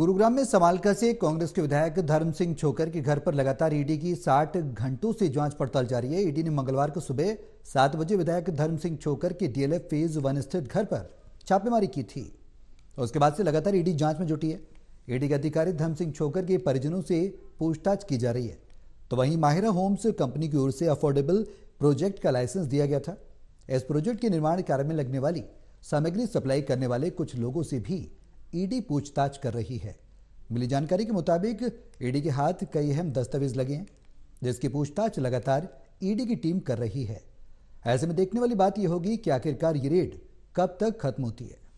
गुरुग्राम में समालका से कांग्रेस के विधायक धर्म सिंह छोकर के घर पर लगातार ईडी की 60 घंटों से जांच पड़ताल जारी है ईडी ने मंगलवार को सुबह सात बजे विधायक धर्म सिंह छोकर के डीएलएफ फेज वन स्थित घर पर छापेमारी की थी उसके बाद से लगातार ईडी जांच में जुटी है ईडी के अधिकारी धर्म सिंह छोकर के परिजनों से पूछताछ की जा रही है तो वहीं माहिरा होम्स कंपनी की ओर से अफोर्डेबल प्रोजेक्ट का लाइसेंस दिया गया था इस प्रोजेक्ट के निर्माण कार्य में लगने वाली सामग्री सप्लाई करने वाले कुछ लोगों से भी ईडी पूछताछ कर रही है मिली जानकारी के मुताबिक ईडी के हाथ कई अहम दस्तावेज लगे हैं जिसकी पूछताछ लगातार ईडी की टीम कर रही है ऐसे में देखने वाली बात यह होगी कि आखिरकार ये रेड कब तक खत्म होती है